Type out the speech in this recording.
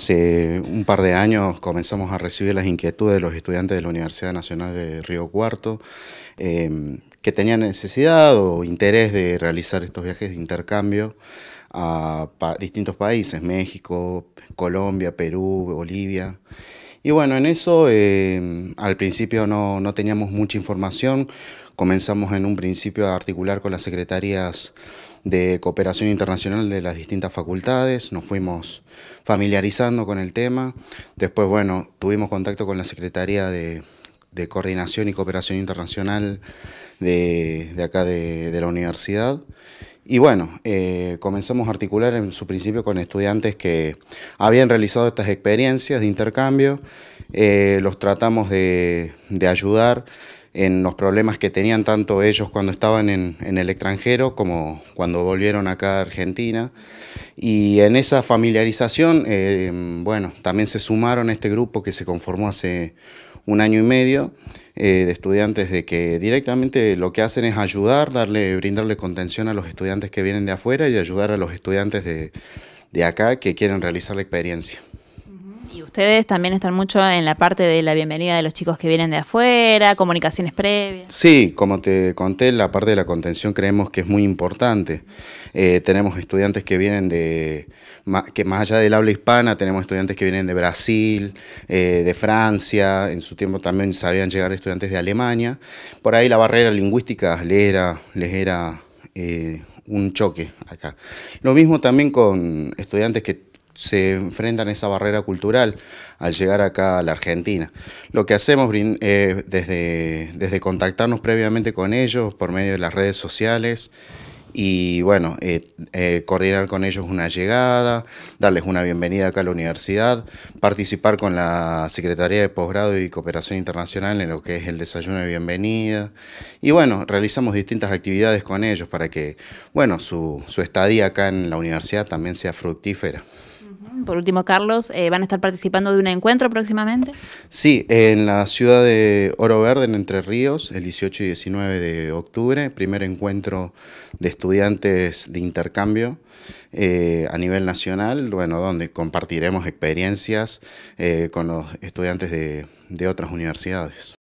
Hace un par de años comenzamos a recibir las inquietudes de los estudiantes de la Universidad Nacional de Río Cuarto em, que tenían necesidad o interés de realizar estos viajes de intercambio a distintos países, México, Colombia, Perú, Bolivia. Y bueno, en eso em, al principio no, no teníamos mucha información, comenzamos en un principio a articular con las secretarías de cooperación internacional de las distintas facultades, nos fuimos familiarizando con el tema, después, bueno, tuvimos contacto con la Secretaría de, Coordinación y Cooperación Internacional de, acá de, la universidad. Y bueno, eh, comenzamos a articular en su principio con estudiantes que habían realizado estas experiencias de intercambio, eh, los tratamos de ayudar en los problemas que tenían tanto ellos cuando estaban en, el extranjero como cuando volvieron acá a Argentina. Y en esa familiarización, eh, bueno, también se sumaron a este grupo que se conformó hace un año y medio eh, de estudiantes de que directamente lo que hacen es ayudar, darle, brindarle contención a los estudiantes que vienen de afuera y ayudar a los estudiantes de acá que quieren realizar la experiencia ustedes también están mucho en la parte de la bienvenida de los chicos que vienen de afuera, comunicaciones previas. Sí, como te conté, la parte de la contención creemos que es muy importante. Eh, tenemos estudiantes que vienen de, que más allá del habla hispana, tenemos estudiantes que vienen de Brasil, eh, de Francia, en su tiempo también sabían llegar estudiantes de Alemania. Por ahí la barrera lingüística les era, eh, un choque acá. Lo mismo también con estudiantes que se enfrentan a esa barrera cultural al llegar acá a la Argentina. Lo que hacemos eh, desde, contactarnos previamente con ellos por medio de las redes sociales y bueno, eh, eh, coordinar con ellos una llegada, darles una bienvenida acá a la universidad, participar con la Secretaría de Posgrado y Cooperación Internacional en lo que es el desayuno de bienvenida. Y bueno, realizamos distintas actividades con ellos para que, bueno, su, su estadía acá en la universidad también sea fructífera por último Carlos, eh, van a estar participando de un encuentro próximamente. Sí, en la ciudad de Oro Verde, en Entre Ríos, el 18 y 19 de octubre, primer encuentro de estudiantes de intercambio. Eh, a nivel nacional, bueno, donde compartiremos experiencias eh, con los estudiantes de otras universidades.